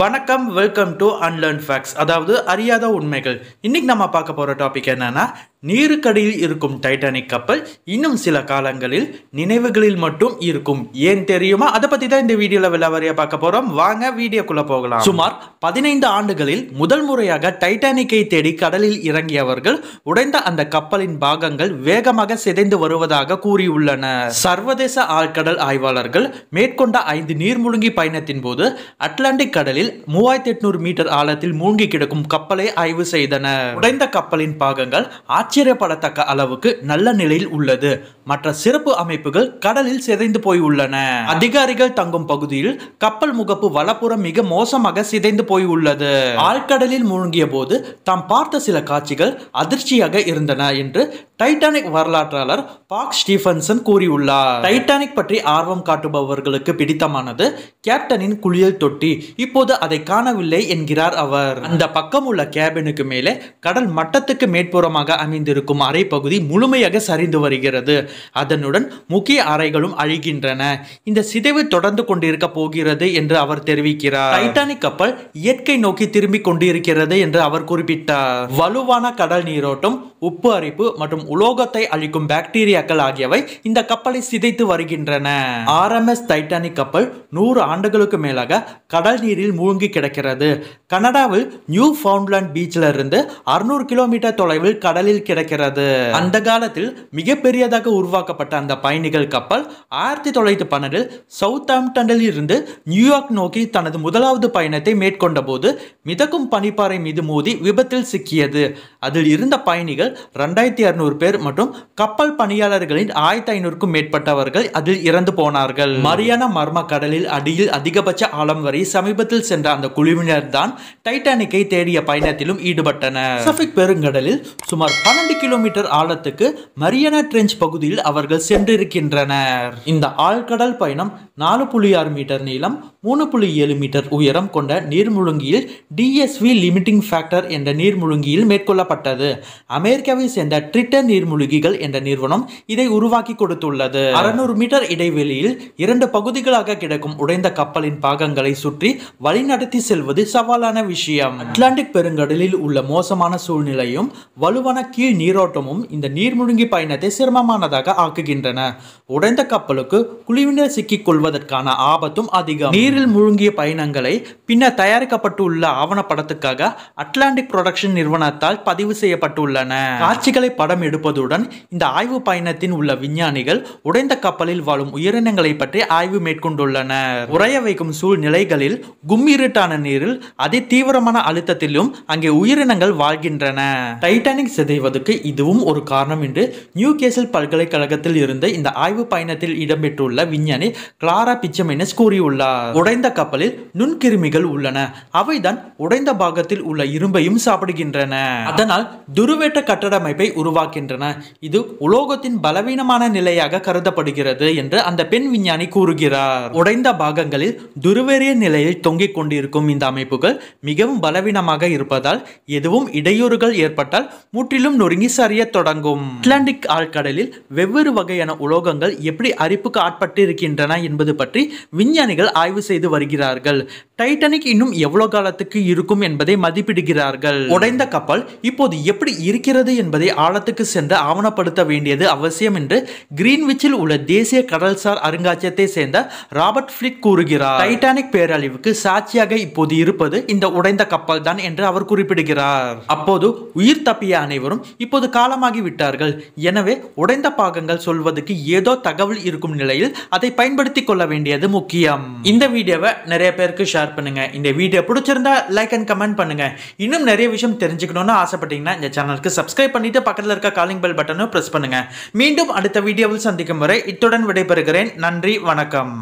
வணக்கம் welcome to unlearn facts அதாவது அறியாத உண்மைகள் இன்றைக்கி நம்ம பார்க்க போகிற டாபிக் என்னென்னா நீருக்கடியில் இருக்கும் டைட்டானிக் கப்பல் இன்னும் சில காலங்களில் நினைவுகளில் மட்டும் இருக்கும் ஏன் தெரியுமா அதை பத்தி தான் இந்த வீடியோவில் விளாவரியாக பார்க்க போகிறோம் வாங்க வீடியோக்குள்ளே போகலாம் சுமார் பதினைந்து ஆண்டுகளில் முதல் முறையாக டைட்டானிக்கை தேடி கடலில் இறங்கியவர்கள் உடைந்த அந்த கப்பலின் பாகங்கள் வேகமாக சிதைந்து வருவதாக கூறியுள்ளனர் சர்வதேச ஆழ்கடல் ஆய்வாளர்கள் மேற்கொண்ட ஐந்து நீர்மூழ்கி பயணத்தின் போது அட்லாண்டிக் கடலில் மூவாயிரத்தி எட்நூறு மீட்டர் ஆழத்தில் மூழ்கி கிடக்கும் கப்பலை ஆய்வு செய்தனர் உடைந்த கப்பலின் பாகங்கள் ஆட்சி ஆச்சரியப்படத்தக்க அளவுக்கு நல்ல நிலையில் உள்ளது மற்ற சிறப்பு அமைப்புகள் கடலில் சிதைந்து போய் உள்ளன அதிகாரிகள் தங்கும் பகுதியில் கப்பல் முகப்பு வலப்புறம் மிக மோசமாக சிதைந்து போய் உள்ளது ஆழ்கடலில் மூழ்கிய போது தாம் பார்த்த சில காட்சிகள் அதிர்ச்சியாக இருந்தன என்று டைட்டானிக் வரலாற்றாளர் பாக் ஸ்டீபன்சன் கூறியுள்ளார் டைட்டானிக் பற்றி ஆர்வம் காட்டுபவர்களுக்கு பிடித்தமானது கேப்டனின் குளியல் தொட்டி இப்போது அதை காணவில்லை என்கிறார் அவர் அந்த பக்கம் உள்ள கேபினுக்கு மேலே கடல் மட்டத்துக்கு மேற்புறமாக அமைந்த அமைந்திருக்கும் அறை பகுதி முழுமையாக சரிந்து வருகிறது அதனுடன் முக்கிய அறைகளும் அழிகின்றன இந்த சிதைவு தொடர்ந்து கொண்டிருக்க போகிறது என்று அவர் தெரிவிக்கிறார் டைட்டானிக் கப்பல் இயற்கை நோக்கி திரும்பிக் கொண்டிருக்கிறது என்று அவர் குறிப்பிட்டார் வலுவான கடல் நீரோட்டம் உப்பு அரிப்பு மற்றும் உலோகத்தை அழிக்கும் பாக்டீரியாக்கள் ஆகியவை இந்த கப்பலை சிதைத்து வருகின்றன ஆர்எம்எஸ் டைட்டானிக் கப்பல் நூறு ஆண்டுகளுக்கு மேலாக கடல் நீரில் மூழ்கி கிடக்கிறது கனடாவில் நியூ பவுண்ட்லாண்ட் பீச்சிலிருந்து அறுநூறு கிலோமீட்டர் தொலைவில் கடலில் கிடைக்கிறது அந்த காலத்தில் மிகப்பெரியதாக உருவாக்கப்பட்ட அந்த பயணிகள் கப்பல் ஆயிரத்தி தொள்ளாயிரத்தி பன்னெண்டில் சவுத் ஆம்டனில் இருந்து நியூயார்க் நோக்கி தனது முதலாவது பயணத்தை மேற்கொண்ட போது மிதக்கும் பனிப்பாறை மீது மோதி விபத்தில் சிக்கியது அதில் இருந்த பயணிகள் ரெண்டாயிரத்தி அறுநூறு பேர் மற்றும் கப்பல் பணியாளர்களின் ஆயிரத்தி ஐநூறுக்கும் மேற்பட்டவர்கள் அதில் இறந்து போனார்கள் மரியான மர்ம கடலில் அடியில் அதிகபட்ச ஆழம் வரை சமீபத்தில் சென்ற அந்த குழுவினர் தான் டைட்டானிக்கை தேடிய பயணத்திலும் ஈடுபட்டனர் பெருங்கடலில் சுமார் பன்னெண்டு கிலோமீட்டர் ஆழத்துக்கு மரியனா ட்ரெஞ்ச் பகுதியில் அவர்கள் சென்றிருக்கின்றனர் இந்த ஆழ்கடல் பயணம் நாலு புள்ளி ஆறு மீட்டர் நீளம் மூணு புள்ளி ஏழு மீட்டர் உயரம் கொண்ட நீர்முழுங்கியில் டிஎஸ்வி லிமிட்டிங் ஃபேக்டர் என்ற நீர்முழுங்கியில் மேற்கொள்ளப்பட்டது அமெரிக்காவை சேர்ந்த ட்ரிட்டர் நீர்முழுகிகள் என்ற நிறுவனம் இதை உருவாக்கி கொடுத்துள்ளது அறுநூறு மீட்டர் இடைவெளியில் இரண்டு பகுதிகளாக கிடக்கும் உடைந்த கப்பலின் பாகங்களை சுற்றி வழிநடத்தி செல்வது சவாலான விஷயம் அட்லாண்டிக் பெருங்கடலில் உள்ள மோசமான சூழ்நிலையும் வலுவான கீழ் நீரோட்டமும் இந்த நீர்முழுங்கி பயணத்தை சிரமமானதாக ஆக்குகின்றன உடைந்த கப்பலுக்கு குழுவினர் சிக்கிக் கொள்வதற்கான ஆபத்தும் அதிகம் நீரில் முழுங்கிய பயணங்களை பின்னர் தயாரிக்கப்பட்டுள்ள ஆவணப்படத்துக்காக அட்லாண்டிக் புரொடக்ஷன் நிறுவனத்தால் பதிவு செய்யப்பட்டுள்ளன காட்சிகளை படம் எடுப்பதுடன் இந்த ஆய்வு பயணத்தின் உள்ள விஞ்ஞானிகள் உடைந்த கப்பலில் வாழும் உயிரினங்களை பற்றி ஆய்வு மேற்கொண்டுள்ளனர் உறைய வைக்கும் சூழ்நிலைகளில் கும்மிருட்டான நீரில் அதி தீவிரமான அழுத்தத்திலும் அங்கே உயிரினங்கள் வாழ்கின்றன டைட்டானிக் சிதைவது செய்வதற்கு இதுவும் ஒரு காரணம் என்று நியூ கேசல் பல்கலைக்கழகத்தில் இருந்து இந்த ஆய்வு பயணத்தில் இடம்பெற்றுள்ள விஞ்ஞானி கிளாரா பிச்சமெனஸ் கூறியுள்ளார் உடைந்த கப்பலில் நுண்கிருமிகள் உள்ளன அவைதான் உடைந்த பாகத்தில் உள்ள இரும்பையும் சாப்பிடுகின்றன அதனால் துருவேற்ற கட்டடமைப்பை உருவாக்கின்றன இது உலோகத்தின் பலவீனமான நிலையாக கருதப்படுகிறது என்று அந்த பெண் விஞ்ஞானி கூறுகிறார் உடைந்த பாகங்களில் துருவேறிய நிலையில் தொங்கிக் கொண்டிருக்கும் இந்த அமைப்புகள் மிகவும் பலவீனமாக இருப்பதால் எதுவும் இடையூறுகள் ஏற்பட்டால் முற்றிலும் நொறுங்கி சரிய தொடங்கும் அட்லாண்டிக் ஆழ்கடலில் வெவ்வேறு வகையான உலோகங்கள் எப்படி அரிப்புக்கு ஆட்பட்டு இருக்கின்றன என்பது பற்றி விஞ்ஞானிகள் ஆய்வு செய்து வருகிறார்கள் டைட்டானிக் இன்னும் எவ்வளவு காலத்துக்கு இருக்கும் என்பதை மதிப்பிடுகிறார்கள் உடைந்த கப்பல் இப்போது எப்படி இருக்கிறது என்பதை ஆழத்துக்கு சென்று ஆவணப்படுத்த வேண்டியது அவசியம் என்று கிரீன்விச்சில் உள்ள தேசிய கடல்சார் அருங்காட்சியத்தை சேர்ந்த ராபர்ட் பிளிக் கூறுகிறார் டைட்டானிக் பேரழிவுக்கு சாட்சியாக இப்போது இருப்பது இந்த உடைந்த கப்பல் தான் என்று அவர் குறிப்பிடுகிறார் அப்போது உயிர் தப்பிய அனைவரும் இப்போது காலமாகி விட்டார்கள் எனவே உடைந்த பாகங்கள் சொல்வதற்கு ஏதோ தகவல் இருக்கும் நிலையில் அதை பயன்படுத்தி கொள்ள வேண்டியது முக்கியம் இந்த வீடியோவை நிறைய பேருக்கு ஷேர் பண்ணுங்க இந்த வீடியோ பிடிச்சிருந்தா லைக் அண்ட் கமெண்ட் பண்ணுங்க இன்னும் நிறைய விஷயம் தெரிஞ்சுக்கணும்னு ஆசைப்பட்டீங்கன்னா இந்த சேனலுக்கு சப்ஸ்கிரைப் பண்ணிட்டு பக்கத்தில் இருக்க காலிங் பெல் பட்டனும் பிரஸ் பண்ணுங்க மீண்டும் அடுத்த வீடியோவில் சந்திக்கும் வரை இத்துடன் விடைபெறுகிறேன் நன்றி வணக்கம்